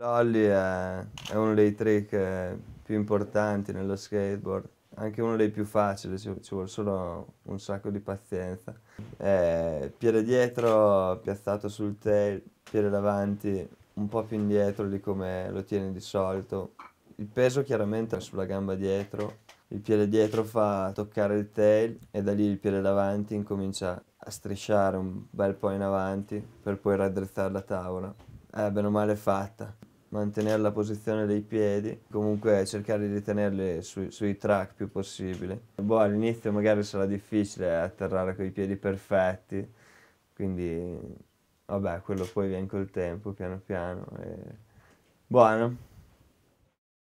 Lolly è, è, uno dei trick eh, più importanti nello skateboard, anche uno dei più facili, ci, ci vuole solo un sacco di pazienza. Eh, piede dietro piazzato sul tail, piede davanti un po' più indietro di come lo tieni di solito. Il peso chiaramente è sulla gamba dietro, il piede dietro fa toccare il tail e da lì il piede davanti incomincia a strisciare un bel po' in avanti per poi raddrizzare la tavola. Eh, bene o male fatta mantenere la posizione dei piedi, comunque cercare di tenerli su, sui track più possibile. Boh, all'inizio magari sarà difficile atterrare con i piedi perfetti, quindi vabbè, quello poi viene col tempo, piano piano. E... Buono.